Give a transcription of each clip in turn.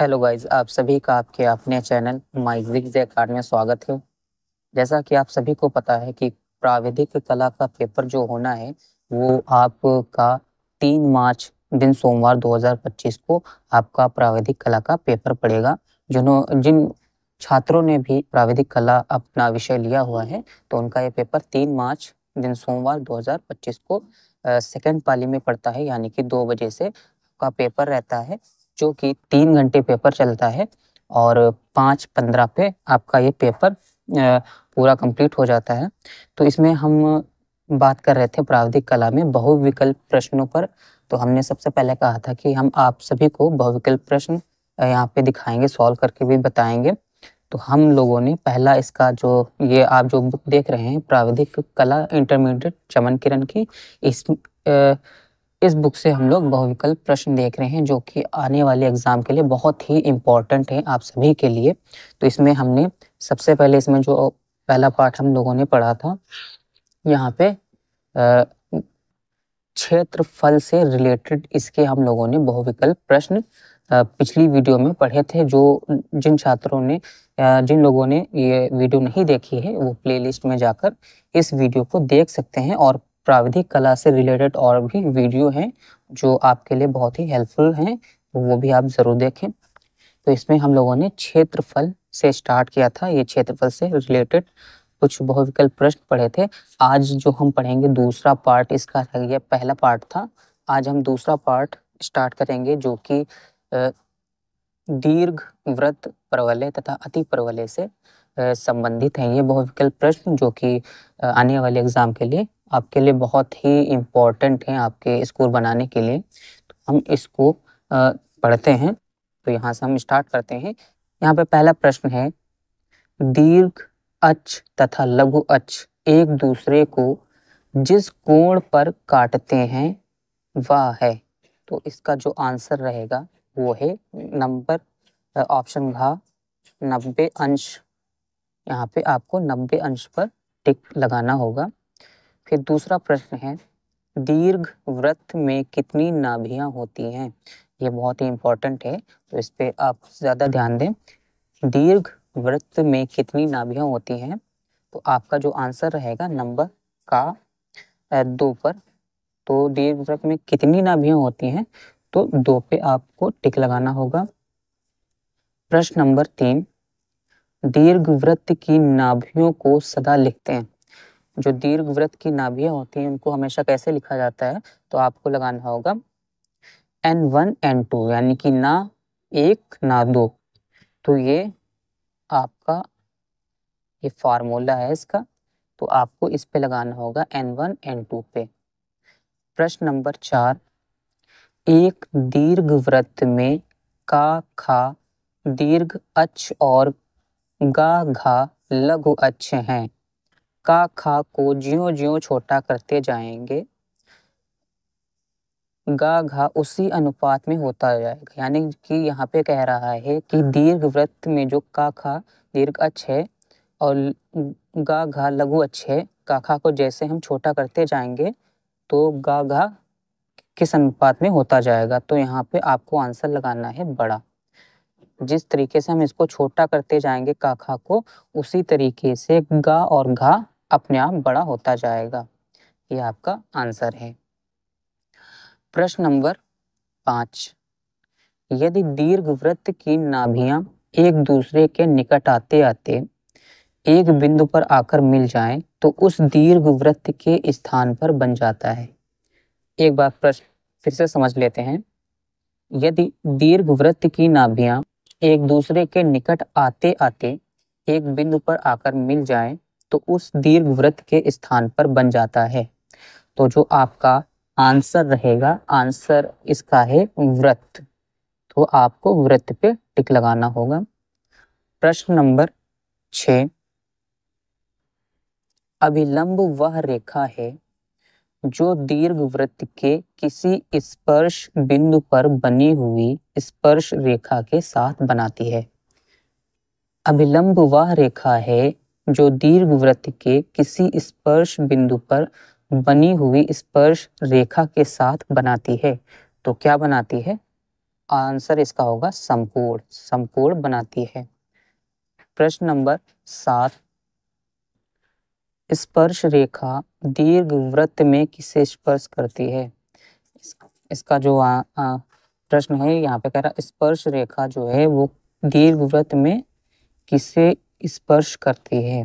hello guys आप सभी का आपके अपने चैनल माई जिग्ज में स्वागत है जैसा कि आप सभी को पता है कि प्राविधिक कला का पेपर जो होना है वो आपका तीन मार्च दिन सोमवार 2025 को आपका प्राविधिक कला का पेपर पड़ेगा जिन्हों जिन छात्रों ने भी प्राविधिक कला अपना विषय लिया हुआ है तो उनका ये पेपर तीन मार्च दिन सोमवार 2025 को सेकेंड पाली में पड़ता है यानी कि दो बजे से का पेपर रहता है जो कि तीन घंटे पेपर चलता है और पाँच पंद्रह पे आपका ये पेपर पूरा कंप्लीट हो जाता है तो इसमें हम बात कर रहे थे प्रावधिक कला में बहुविकल्प प्रश्नों पर तो हमने सबसे पहले कहा था कि हम आप सभी को बहुविकल्प प्रश्न यहाँ पे दिखाएंगे सॉल्व करके भी बताएंगे तो हम लोगों ने पहला इसका जो ये आप जो बुक देख रहे हैं प्राविधिक कला इंटरमीडिएट चमन किरण की इस आ, इस बुक से हम लोग बहुविकल्प प्रश्न देख रहे हैं जो कि आने वाले एग्जाम के लिए बहुत ही इम्पोर्टेंट है आप सभी के लिए तो इसमें हमने सबसे पहले इसमें जो पहला पाठ हम लोगों ने पढ़ा था यहाँ पे क्षेत्रफल से रिलेटेड इसके हम लोगों ने बहुविकल्प प्रश्न पिछली वीडियो में पढ़े थे जो जिन छात्रों ने जिन लोगों ने ये वीडियो नहीं देखी है वो प्लेलिस्ट में जाकर इस वीडियो को देख सकते हैं और प्राविधिक कला से रिलेटेड और भी वीडियो हैं जो आपके लिए बहुत ही हेल्पफुल हैं वो भी आप ज़रूर देखें तो इसमें हम लोगों ने क्षेत्रफल से स्टार्ट किया था ये क्षेत्रफल से रिलेटेड कुछ बहुविकल्प प्रश्न पढ़े थे आज जो हम पढ़ेंगे दूसरा पार्ट इसका था गया पहला पार्ट था आज हम दूसरा पार्ट स्टार्ट करेंगे जो कि दीर्घ व्रत प्रवलय तथा अति प्रवलय से संबंधित है ये बहुविकल्प प्रश्न जो कि आने वाले एग्जाम के लिए आपके लिए बहुत ही इम्पोर्टेंट हैं आपके स्कोर बनाने के लिए तो हम इसको पढ़ते हैं तो यहाँ से हम स्टार्ट करते हैं यहाँ पे पहला प्रश्न है दीर्घ अच तथा लघु अच एक दूसरे को जिस कोण पर काटते हैं वह है तो इसका जो आंसर रहेगा वो है नंबर ऑप्शन घा नब्बे अंश यहाँ पे आपको नब्बे अंश पर टिक लगाना होगा फिर दूसरा प्रश्न है दीर्घ व्रत में कितनी नाभियां होती हैं ये बहुत ही इंपॉर्टेंट है तो इस पर आप ज़्यादा ध्यान दें दीर्घ व्रत में कितनी नाभियां होती हैं तो आपका जो आंसर रहेगा नंबर का दो पर तो दीर्घ व्रत में कितनी नाभियां होती हैं तो दो पे आपको टिक लगाना होगा प्रश्न नंबर तीन दीर्घ व्रत की नाभियों को सदा लिखते हैं जो दीर्घ व्रत की नाभियाँ होती हैं उनको हमेशा कैसे लिखा जाता है तो आपको लगाना होगा एन वन एन टू यानी कि ना एक ना दो तो ये आपका ये फार्मूला है इसका तो आपको इस पे लगाना होगा एन वन एन टू पे प्रश्न नंबर चार एक दीर्घ व्रत में का खा दीर्घ अच और गा घा लघु अच्छ हैं का खा को ज्यो ज्यो छोटा करते जाएंगे गा घा उसी अनुपात में होता जाएगा यानी कि यहाँ पे कह रहा है कि दीर्घ व्रत में जो का खा दीर्घ अच्छ है और गा घा लघु अच्छ है का खा को जैसे हम छोटा करते जाएंगे तो गा घा किस अनुपात में होता जाएगा तो यहाँ पे आपको आंसर लगाना है बड़ा जिस तरीके से हम इसको छोटा करते जाएंगे काखा को उसी तरीके से गा और घा अपने आप बड़ा होता जाएगा ये आपका आंसर है प्रश्न नंबर पांच यदि दीर्घ वृत्त की नाभियां एक दूसरे के निकट आते आते एक बिंदु पर आकर मिल जाएं तो उस दीर्घ वृत्त के स्थान पर बन जाता है एक बार प्रश्न फिर से समझ लेते हैं यदि दीर्घ वृत्त की नाभियां एक दूसरे के निकट आते आते एक बिंदु पर आकर मिल जाएं तो उस दीर्घ व्रत के स्थान पर बन जाता है तो जो आपका आंसर रहेगा आंसर इसका है व्रत तो आपको व्रत पे टिक लगाना होगा प्रश्न नंबर छ अभिलंब वह रेखा है जो दीर्घ व्रत के किसी स्पर्श बिंदु पर बनी हुई स्पर्श रेखा के साथ बनाती है अभिलंब वह रेखा है जो दीर्घ वृत्त के किसी स्पर्श बिंदु पर बनी हुई स्पर्श रेखा के साथ बनाती है तो क्या बनाती है आंसर इसका होगा समकोण समकोण बनाती है प्रश्न नंबर सात स्पर्श रेखा दीर्घ वृत्त में किसे स्पर्श करती है इसका जो प्रश्न है यहाँ पे कह रहा स्पर्श रेखा जो है वो दीर्घ वृत्त में किसे स्पर्श करती है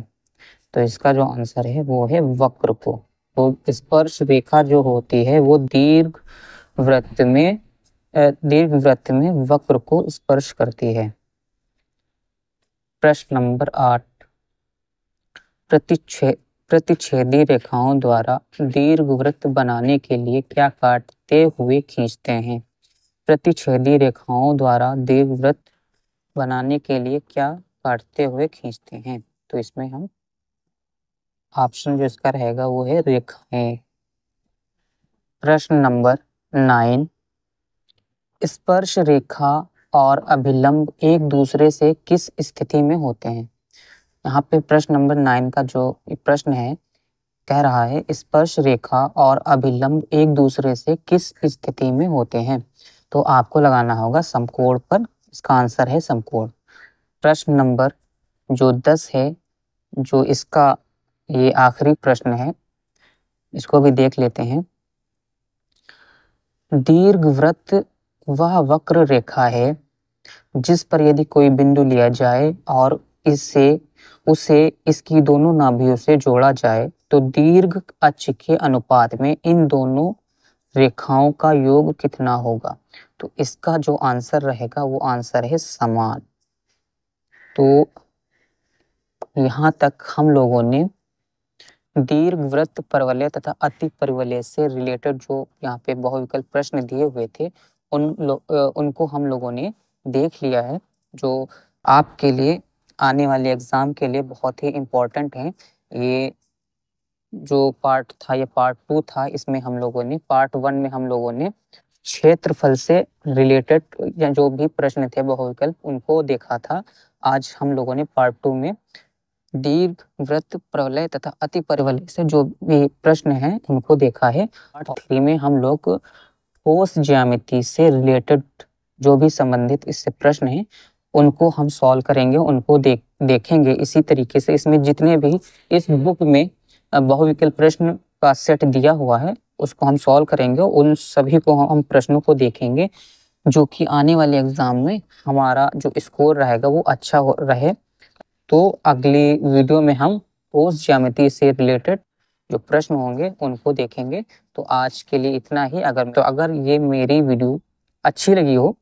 तो इसका जो आंसर है वो है वक्र को तो स्पर्श रेखा जो होती है वो दीर्घ वृत्त में दीर्घ वृत्त में वक्र को स्पर्श करती है प्रश्न नंबर आठ प्रतिच्छेदी रेखाओं द्वारा दीर्घ वृत्त बनाने के लिए क्या काटते हुए खींचते हैं प्रतिच्छेदी रेखाओं द्वारा दीर्घ वृत्त बनाने के लिए क्या काटते हुए खींचते हैं तो इसमें हम ऑप्शन जो इसका रहेगा वो है रेखाएं प्रश्न नंबर नाइन स्पर्श रेखा और अभिलंब एक दूसरे से किस स्थिति में होते हैं यहाँ पे प्रश्न नंबर नाइन का जो प्रश्न है कह रहा है स्पर्श रेखा और अभिलंब एक दूसरे से किस स्थिति में होते हैं तो आपको लगाना होगा समकोण पर इसका आंसर है समकोण प्रश्न नंबर जो दस है जो इसका ये आखिरी प्रश्न है इसको भी देख लेते हैं दीर्घ व्रत वह वक्र रेखा है जिस पर यदि कोई बिंदु लिया जाए और इससे उसे इसकी दोनों नाभियों से जोड़ा जाए तो दीर्घ अक्ष के अनुपात में इन दोनों रेखाओं का योग कितना होगा तो इसका जो आंसर रहेगा वो आंसर है समान तो यहाँ तक हम लोगों ने दीर्घ वृत्त परवलय तथा अति परवलय से रिलेटेड जो यहाँ पे बहुविकल्प प्रश्न दिए हुए थे उन उनको हम लोगों ने देख लिया है जो आपके लिए आने वाले एग्जाम के लिए बहुत ही इम्पोर्टेंट हैं ये जो पार्ट था या पार्ट टू था इसमें हम लोगों ने पार्ट वन में हम लोगों ने क्षेत्रफल से रिलेटेड या जो भी प्रश्न थे बहुविकल्प उनको देखा था आज हम लोगों ने पार्ट टू में दीर्घ व्रत प्रवलय तथा अति प्रबल से जो भी प्रश्न है उनको देखा है पार्ट थ्री में हम लोग ठोस ज्यामिति से रिलेटेड जो भी संबंधित इससे प्रश्न है उनको हम सॉल्व करेंगे उनको देख देखेंगे इसी तरीके से इसमें जितने भी इस बुक में बहुविकल प्रश्न का सेट दिया हुआ है उसको हम सॉल्व करेंगे उन सभी को हम प्रश्नों को देखेंगे जो कि आने वाले एग्ज़ाम में हमारा जो स्कोर रहेगा वो अच्छा हो रहे तो अगली वीडियो में हम पोस्ट ज्यामिति से रिलेटेड जो प्रश्न होंगे उनको देखेंगे तो आज के लिए इतना ही अगर तो अगर ये मेरी वीडियो अच्छी लगी हो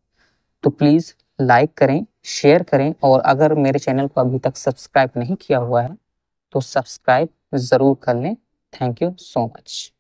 तो प्लीज़ लाइक करें शेयर करें और अगर मेरे चैनल को अभी तक सब्सक्राइब नहीं किया हुआ है तो सब्सक्राइब ज़रूर कर लें थैंक यू सो मच